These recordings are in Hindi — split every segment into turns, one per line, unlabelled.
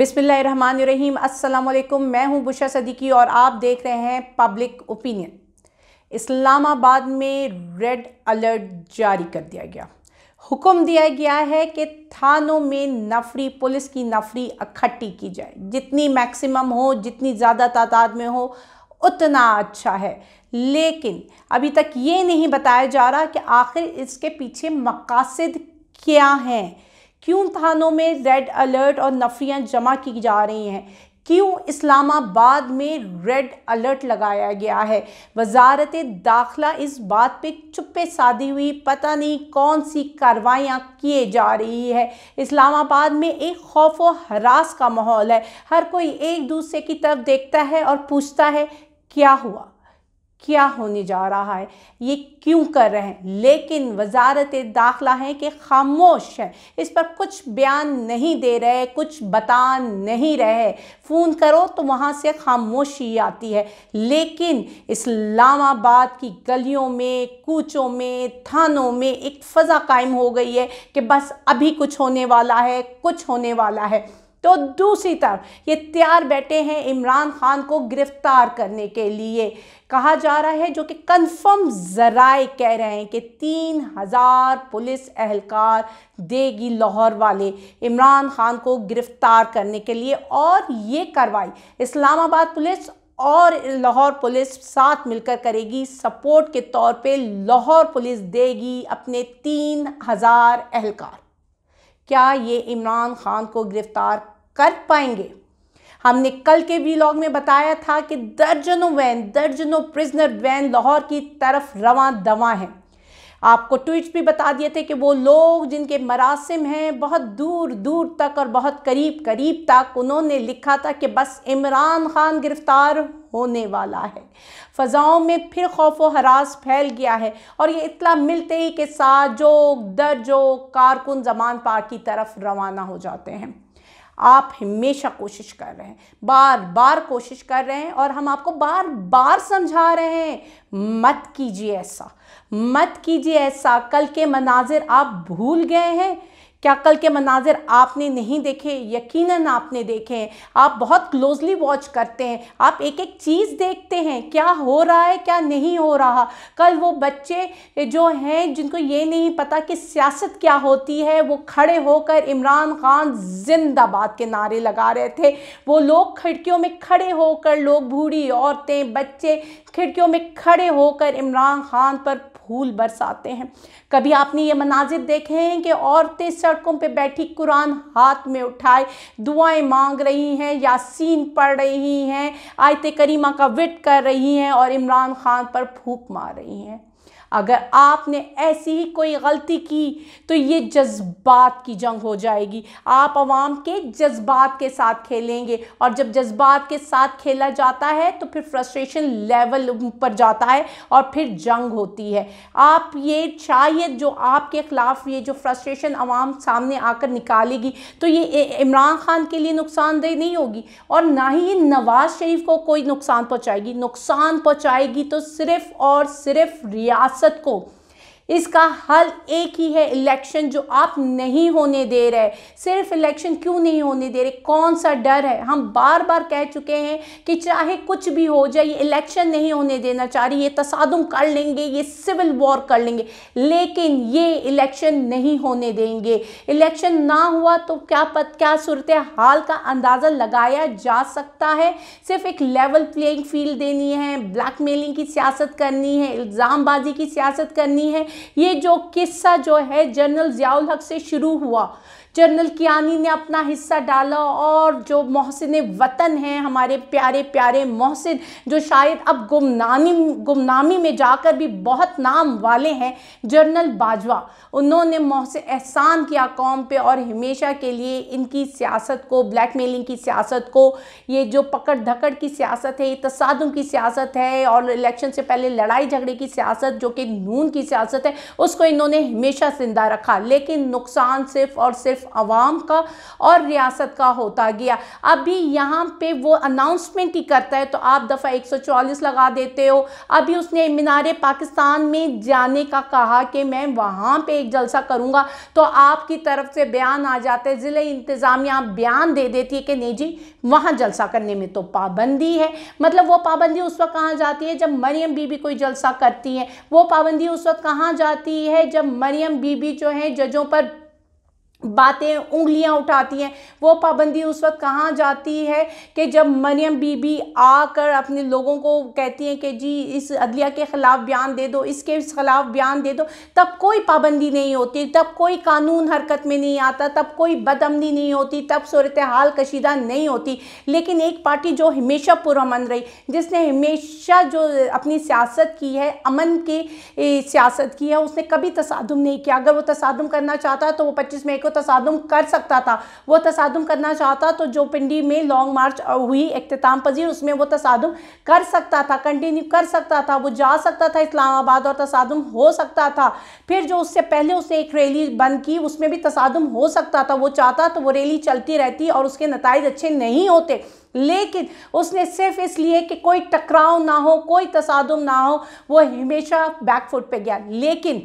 बिसमीम् अल्लाम मैं हूं बुशा सदीकी और आप देख रहे हैं पब्लिक ओपिनियन इस्लामाबाद में रेड अलर्ट जारी कर दिया गया हुक्म दिया गया है कि थानों में नफरी पुलिस की नफरी इकट्ठी की जाए जितनी मैक्सिमम हो जितनी ज़्यादा तादाद में हो उतना अच्छा है लेकिन अभी तक ये नहीं बताया जा रहा कि आखिर इसके पीछे मकासद क्या हैं क्यों थानों में रेड अलर्ट और नफरियाँ जमा की जा रही हैं क्यों इस्लामाबाद में रेड अलर्ट लगाया गया है वजारत दाखला इस बात पे चुप्पे साधी हुई पता नहीं कौन सी कार्रवाइयाँ किए जा रही है इस्लामाबाद में एक खौफ व हरास का माहौल है हर कोई एक दूसरे की तरफ देखता है और पूछता है क्या हुआ क्या होने जा रहा है ये क्यों कर रहे हैं लेकिन वजारत दाखला है कि खामोश है इस पर कुछ बयान नहीं दे रहे कुछ बता नहीं रहे फ़ोन करो तो वहाँ से खामोशी आती है लेकिन इस्लामाबाद की गलियों में कूचों में थानों में एक फ़ज़ा कायम हो गई है कि बस अभी कुछ होने वाला है कुछ होने वाला है तो दूसरी तरफ ये तैयार बैठे हैं इमरान खान को गिरफ्तार करने के लिए कहा जा रहा है जो कि कंफर्म जराए कह रहे हैं कि तीन हज़ार पुलिस एहलकार देगी लाहौर वाले इमरान खान को गिरफ्तार करने के लिए और ये कार्रवाई इस्लामाबाद पुलिस और लाहौर पुलिस साथ मिलकर करेगी सपोर्ट के तौर पे लाहौर पुलिस देगी अपने तीन हज़ार एहलकार क्या ये इमरान खान को गिरफ्तार कर पाएंगे हमने कल के वीलॉग में बताया था कि दर्जनों वैन दर्जनों प्रिजनर वैन लाहौर की तरफ रवा दवा हैं आपको ट्वीट भी बता दिए थे कि वो लोग जिनके मरासम हैं बहुत दूर दूर तक और बहुत करीब करीब तक उन्होंने लिखा था कि बस इमरान खान गिरफ़्तार होने वाला है फ़जाओं में फिर खौफ व हरास फैल गया है और ये इतला मिलते ही के साथ जो जो कारकुन जमान पाक की तरफ रवाना हो जाते हैं आप हमेशा कोशिश कर रहे हैं बार बार कोशिश कर रहे हैं और हम आपको बार बार समझा रहे हैं मत कीजिए ऐसा मत कीजिए ऐसा कल के मनाजिर आप भूल गए हैं क्या कल के मनाजिर आपने नहीं देखे यकीनन आपने देखे हैं आप बहुत क्लोजली वॉच करते हैं आप एक एक चीज़ देखते हैं क्या हो रहा है क्या नहीं हो रहा कल वो बच्चे जो हैं जिनको ये नहीं पता कि सियासत क्या होती है वो खड़े होकर इमरान खान जिंदाबाद के नारे लगा रहे थे वो लोग खिड़कियों में खड़े होकर लोग बूढ़ी औरतें बच्चे खिड़कियों में खड़े होकर इमरान खान पर फूल बरसाते हैं कभी आपने ये मनाजिर देखे हैं कि औरतें सड़कों पे बैठी कुरान हाथ में उठाए दुआएं मांग रही हैं यासीन पढ़ रही हैं आयत करीमा का विट कर रही हैं और इमरान खान पर फूक मार रही हैं अगर आपने ऐसी ही कोई गलती की तो ये जज्बात की जंग हो जाएगी आप आवाम के जज्बात के साथ खेलेंगे और जब जज्बात के साथ खेला जाता है तो फिर फ्रस्ट्रेशन लेवल पर जाता है और फिर जंग होती है आप ये शायद जो आपके ख़िलाफ़ ये जो फ्रस्ट्रेशन आवाम सामने आकर निकालेगी तो ये इमरान खान के लिए नुकसानदेह नहीं होगी और ना ही ये नवाज़ शरीफ को कोई नुकसान पहुँचाएगी नुकसान पहुँचाएगी तो सिर्फ़ और सिर्फ रियासत रियासत को इसका हल एक ही है इलेक्शन जो आप नहीं होने दे रहे सिर्फ इलेक्शन क्यों नहीं होने दे रहे कौन सा डर है हम बार बार कह चुके हैं कि चाहे कुछ भी हो जाए ये इलेक्शन नहीं होने देना चाह रही ये तसादम कर लेंगे ये सिविल वॉर कर लेंगे लेकिन ये इलेक्शन नहीं होने देंगे इलेक्शन ना हुआ तो क्या पत क्या सूरत हाल का अंदाज़ा लगाया जा सकता है सिर्फ एक लेवल प्लेइंग फील्ड देनी है ब्लैकमेलिंग की सियासत करनी है इल्ज़ामबाजी की सियासत करनी है ये जो किस्सा जो है जनरल जियाउल हक से शुरू हुआ जनरल कियानी ने अपना हिस्सा डाला और जो मोहसिन वतन हैं हमारे प्यारे प्यारे मोहसिन जो शायद अब गुमनामी गुमनामी में जाकर भी बहुत नाम वाले हैं जनरल बाजवा उन्होंने मोहसिन एहसान किया कौम पे और हमेशा के लिए इनकी सियासत को ब्लैकमेलिंग की सियासत को ये जो पकड़ धकड़ की सियासत है ये तसादम की सियासत है और इलेक्शन से पहले लड़ाई झगड़े की सियासत जो कि नून की सियासत है उसको इन्होंने हमेशा जिंदा रखा लेकिन नुकसान सिर्फ और सिर्फ सिर्फ आवाम का और रियासत का होता गया अभी यहाँ पे वो अनाउंसमेंट ही करता है तो आप दफ़ा 144 लगा देते हो अभी उसने मीनार पाकिस्तान में जाने का कहा कि मैं वहाँ पे एक जलसा करूँगा तो आपकी तरफ से बयान आ जाते हैं ज़िले इंतज़ामिया बयान दे देती है कि नहीं जी वहाँ जलसा करने में तो पाबंदी है मतलब वो पाबंदी उस वक्त कहाँ जाती है जब मरियम बीबी कोई जलसा करती है वो पाबंदी उस वक्त कहाँ जाती है जब मरियम बीबी जो है जजों पर बातें उंगलियां उठाती हैं वो पाबंदी उस वक्त कहाँ जाती है कि जब मरियम बीबी आकर अपने लोगों को कहती हैं कि जी इस अदलिया के ख़िलाफ़ बयान दे दो इसके ख़िलाफ़ बयान दे दो तब कोई पाबंदी नहीं होती तब कोई कानून हरकत में नहीं आता तब कोई बदमनी नहीं होती तब सूरत हाल कशीदा नहीं होती लेकिन एक पार्टी जो हमेशा पुरमन रही जिसने हमेशा जो अपनी सियासत की है अमन की सियासत की है उसने कभी तसादम नहीं किया अगर वो तसादम करना चाहता तो वो पच्चीस मई को तसादम कर सकता था वो तसादम करना चाहता तो जो पिंडी में लॉन्ग मार्च हुई अख्ताम पजीर उसमें वो तसादम कर सकता था कंटिन्यू कर सकता था वो जा सकता था इस्लामाबाद और तसादम हो सकता था फिर जो उससे पहले उसने एक रैली बंद की उसमें भी तसादम हो सकता था वो चाहता तो वो रैली चलती रहती और उसके नतज अच्छे नहीं होते लेकिन उसने सिर्फ इसलिए कि कोई टकराव ना हो कोई तसादम ना हो वो हमेशा बैकफुट पे गया लेकिन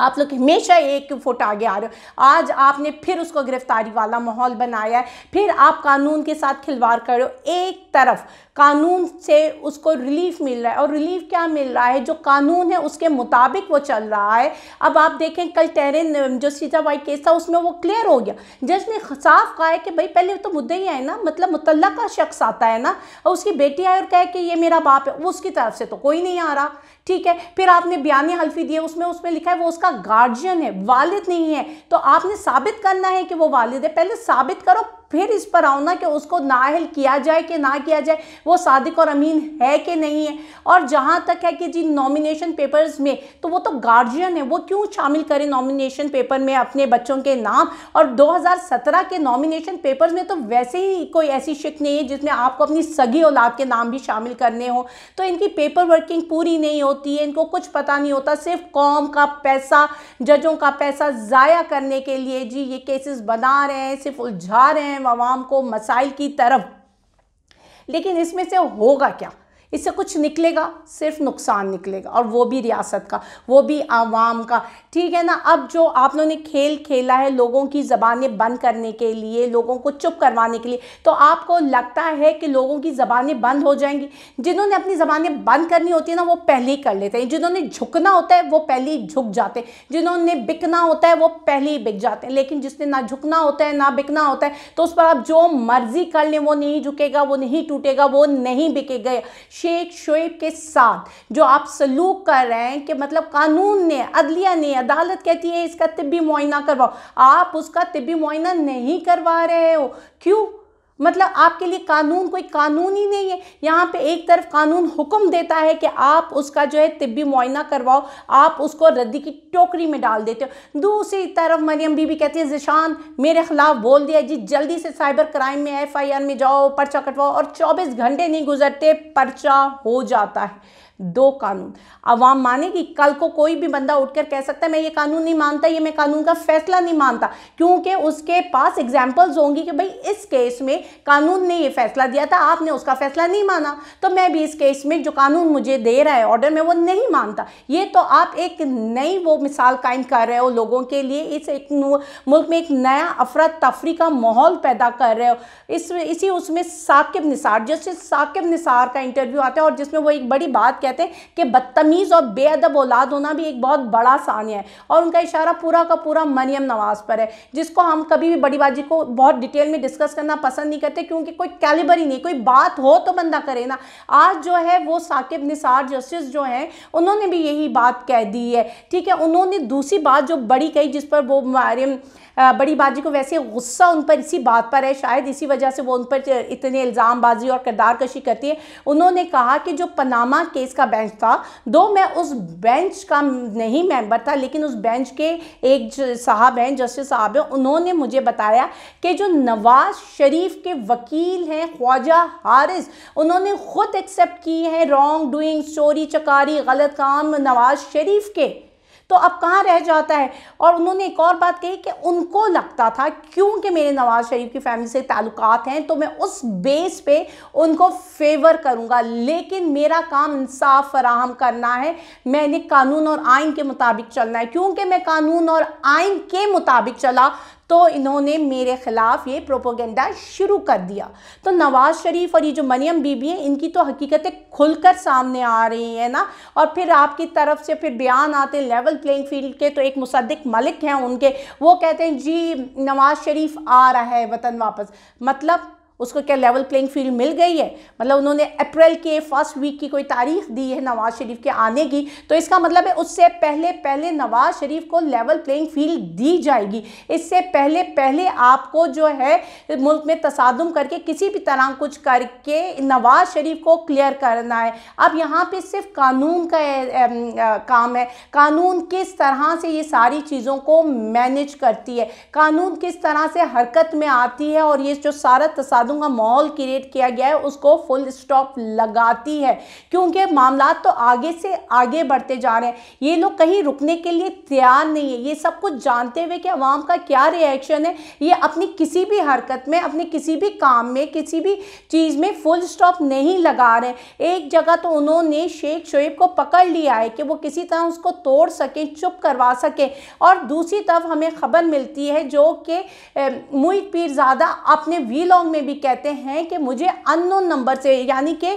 आप लोग हमेशा एक फुट आगे आ रहे हो आज आपने फिर उसको गिरफ्तारी वाला माहौल बनाया है फिर आप कानून के साथ खिलवाड़ कर रहे हो एक तरफ कानून से उसको रिलीफ मिल रहा है और रिलीफ क्या मिल रहा है जो कानून है उसके मुताबिक वो चल रहा है अब आप देखें कल टेरेन जो सीजा वाई केस था उसमें वो क्लियर हो गया जज ने साफ कहा है कि भाई पहले तो मुद्दे ही आए ना मतलब मुतल का शख्स आता है ना और उसकी बेटी आए और कहे कि ये मेरा बाप है वो उसकी तरफ से तो कोई नहीं आ रहा ठीक है फिर आपने बयान हल्फी दिए उसमें उसमें लिखा है वो उसका गार्जियन है वालिद नहीं है तो आपने साबित करना है कि वो वालिद है पहले साबित करो फिर इस पर आओ ना कि उसको नाहल किया जाए कि ना किया जाए वो सादिक और अमीन है कि नहीं है और जहाँ तक है कि जी नॉमिनेशन पेपर्स में तो वो तो गार्जियन है वो क्यों शामिल करें नॉमिनेशन पेपर में अपने बच्चों के नाम और 2017 के नॉमिनेशन पेपर्स में तो वैसे ही कोई ऐसी शिक नहीं है जिसमें आपको अपनी सगी औलाद के नाम भी शामिल करने हों तो इनकी पेपर वर्किंग पूरी नहीं होती है इनको कुछ पता नहीं होता सिर्फ कौम का पैसा जजों का पैसा ज़ाया करने के लिए जी ये केसेस बना रहे हैं सिर्फ उलझा रहे हैं हैं आवाम को मसाइल की तरफ लेकिन इसमें से होगा क्या इससे कुछ निकलेगा सिर्फ नुकसान निकलेगा और वो भी रियासत का वो भी आवाम का ठीक है ना अब जो आप लोगों ने खेल खेला है लोगों की ज़बानें बंद करने के लिए लोगों को चुप करवाने के लिए तो आपको लगता है कि लोगों की ज़बानें बंद हो जाएंगी जिन्होंने अपनी ज़बानें बंद करनी होती है ना वो पहले ही कर लेते हैं जिन्होंने झुकना होता है वो पहले ही झुक जाते हैं जिन्होंने बिकना होता है वो पहले ही बिक जाते हैं लेकिन जिसने ना झुकना होता है ना बिकना होता है तो उस पर आप जो मर्जी कर लें वो नहीं झुकेगा वो नहीं टूटेगा वो नहीं बिकेगा शेख शुएब के साथ जो आप सलूक कर रहे हैं कि मतलब कानून ने अदलिया ने अदालत कहती है इसका तिबी मुआयना करवाओ आप उसका तिबी मुआयना नहीं करवा रहे हो क्यों मतलब आपके लिए कानून कोई कानून ही नहीं है यहाँ पे एक तरफ कानून हुक्म देता है कि आप उसका जो है तिब्बी मुआयना करवाओ आप उसको रद्दी की टोकरी में डाल देते हो दूसरी तरफ मरियम बीबी कहती है जिशान मेरे ख़िलाफ़ बोल दिया जी जल्दी से साइबर क्राइम में एफ आई आर में जाओ पर्चा कटवाओ और चौबीस घंटे नहीं गुजरते पर्चा हो जाता है दो कानून अवाम मानेगी कल को कोई भी बंदा उठकर कह सकता है मैं ये कानून नहीं मानता ये मैं कानून का फैसला नहीं मानता क्योंकि उसके पास एग्जाम्पल्स होंगी कि भाई इस केस में कानून ने ये फैसला दिया था आपने उसका फैसला नहीं माना तो मैं भी इस केस में जो कानून मुझे दे रहा है ऑर्डर में वो नहीं मानता ये तो आप एक नई वो मिसाल कायम कर रहे हो लोगों के लिए इस एक मुल्क में एक नया अफरा तफरी का माहौल पैदा कर रहे हो इस इसी उसमें साकिब निसार जैसे साकिब निसार का इंटरव्यू आता है और जिसमें वो एक बड़ी बात कहते हैं कि बदतमीज़ और बेअदब औलाद होना भी एक बहुत बड़ा सानिया है और उनका इशारा पूरा का पूरा मरियम नवाज़ पर है जिसको हम कभी भी बड़ी बाजी को बहुत डिटेल में डिस्कस करना पसंद नहीं करते क्योंकि कोई कैलिबर ही नहीं कोई बात हो तो बंदा करे ना आज जो है वो साकिब निसार जस्टिस जो हैं उन्होंने भी यही बात कह दी है ठीक है उन्होंने दूसरी बात जो बड़ी कही जिस पर वो मरियम बड़ी बाजी को वैसे गुस्सा उन पर इसी बात पर है शायद इसी वजह से वो उन पर इतने इल्ज़ामबाजी और करदार कशी करती है उन्होंने कहा कि जो पनामा केस का बेंच था दो मैं उस बेंच का नहीं मेंबर था लेकिन उस बेंच के एक साहब हैं जस्टिस साहब हैं उन्होंने मुझे बताया कि जो नवाज शरीफ के वकील हैं ख्वाजा हारिस उन्होंने ख़ुद एक्सेप्ट किए हैं रॉन्ग डूइंग चोरी चकारी गलत काम नवाज शरीफ के तो अब कहाँ रह जाता है और उन्होंने एक और बात कही कि उनको लगता था क्योंकि मेरे नवाज शरीफ की फैमिली से ताल्लुकात हैं तो मैं उस बेस पे उनको फेवर करूँगा लेकिन मेरा काम इंसाफ फराहम करना है मैंने कानून और आइन के मुताबिक चलना है क्योंकि मैं कानून और आइन के मुताबिक चला तो इन्होंने मेरे ख़िलाफ़ ये प्रोपोगेंडा शुरू कर दिया तो नवाज़ शरीफ और ये जो मरियम बीबी हैं इनकी तो हकीकतें खुलकर सामने आ रही हैं ना और फिर आपकी तरफ से फिर बयान आते हैं लेवल प्लेइंग फील्ड के तो एक मुसद्दिक मलिक हैं उनके वो कहते हैं जी नवाज़ शरीफ आ रहा है वतन वापस मतलब उसको क्या लेवल प्लेइंग फील्ड मिल गई है मतलब उन्होंने अप्रैल के फर्स्ट वीक की कोई तारीख दी है नवाज शरीफ के आने की तो इसका मतलब है उससे पहले पहले नवाज शरीफ को लेवल प्लेइंग फील्ड दी जाएगी इससे पहले पहले आपको जो है मुल्क में तसादम करके किसी भी तरह कुछ करके नवाज शरीफ को क्लियर करना है अब यहाँ पर सिर्फ कानून का ए, ए, ए, काम है कानून किस तरह से ये सारी चीज़ों को मैनेज करती है कानून किस तरह से हरकत में आती है और ये जो सारा तसाद दूंगा माहौल क्रिएट किया गया है उसको फुल स्टॉप लगाती है क्योंकि मामला तो आगे से आगे बढ़ते जा रहे हैं ये लोग कहीं रुकने के लिए तैयार नहीं है ये सब कुछ जानते हुए कि अवाम का क्या रिएक्शन है ये अपनी किसी भी हरकत में अपने किसी भी काम में किसी भी चीज़ में फुल स्टॉप नहीं लगा रहे एक जगह तो उन्होंने शेख शुएब को पकड़ लिया है कि वो किसी तरह उसको तोड़ सके चुप करवा सके और दूसरी तरफ हमें खबर मिलती है जो कि मुई पीरजादा अपने वीलॉन्ग में भी कहते हैं कि मुझे अननोन नंबर से यानी कि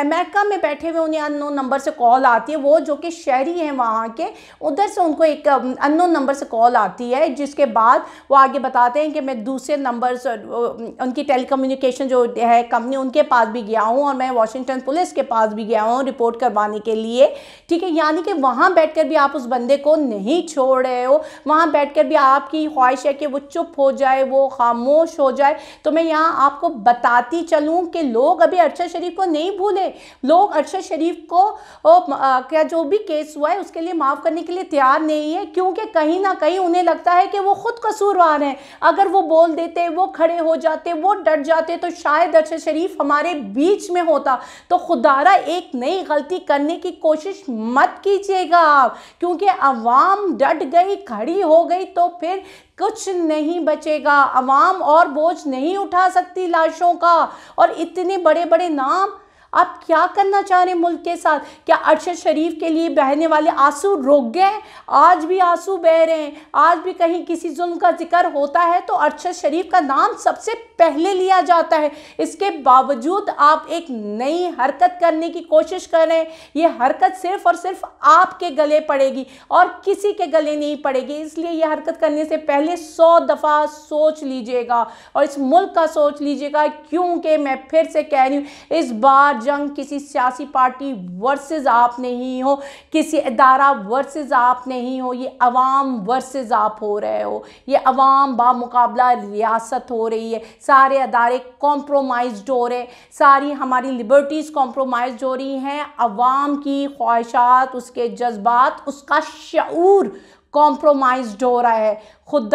अमेरिका में बैठे हुए उन्हें अननोन नंबर से कॉल आती है वो जो कि शहरी हैं वहाँ के उधर से उनको एक अननोन um, नंबर से कॉल आती है जिसके बाद वो आगे बताते हैं कि मैं दूसरे नंबर uh, um, उनकी टेलीकम्युनिकेशन जो है कंपनी उनके पास भी गया हूँ और मैं वाशिंगटन पुलिस के पास भी गया हूँ रिपोर्ट करवाने के लिए ठीक है यानी कि वहाँ बैठ भी आप उस बंदे को नहीं छोड़ रहे हो वहाँ बैठ भी आपकी ख्वाहिश है कि वो चुप हो जाए वो खामोश हो जाए तो मैं यहाँ आपको बताती चलूँ कि लोग अभी अर्चा शरीफ को नहीं भूले थे लोग अरशद शरीफ को क्या जो भी केस हुआ है उसके लिए माफ़ करने के लिए तैयार नहीं है क्योंकि कहीं ना कहीं उन्हें लगता है कि वो खुद कसूरवार हैं अगर वो बोल देते वो खड़े हो जाते वो डट जाते तो शायद अरशद शरीफ हमारे बीच में होता तो खुदारा एक नई गलती करने की कोशिश मत कीजिएगा आप क्योंकि अवाम डट गई खड़ी हो गई तो फिर कुछ नहीं बचेगा अवाम और बोझ नहीं उठा सकती लाशों का और इतने बड़े बड़े नाम आप क्या करना चाह रहे हैं मुल्क के साथ क्या अरशद शरीफ के लिए बहने वाले आंसू रोक गए आज भी आंसू बह रहे हैं आज भी कहीं किसी जुल्म का जिक्र होता है तो अरशद शरीफ का नाम सबसे पहले लिया जाता है इसके बावजूद आप एक नई हरकत करने की कोशिश कर रहे हैं ये हरकत सिर्फ और सिर्फ आपके गले पड़ेगी और किसी के गले नहीं पड़ेगी इसलिए यह हरकत करने से पहले सौ दफ़ा सोच लीजिएगा और इस मुल्क का सोच लीजिएगा क्योंकि मैं फिर से कह रही हूँ इस बार जंग किसी सियासी पार्टी वर्सेज़ आप नहीं हो किसी अदारा वर्सेज़ आप नहीं हो ये अवाम वर्सेज़ आप हो रहे हो ये अवाम बामुकाबला रियासत हो रही है सारे अदारे कॉम्प्रोमाइज हो रहे सारी हमारी लिबर्टीज़ कॉम्प्रोमाइज हो रही हैं अवाम की ख्वाहिशात उसके जज्बात उसका शूर कॉम्प्रोमाइज हो रहा है खुद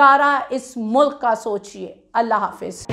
इस मुल्क का सोचिए अल्लाह हाफिज़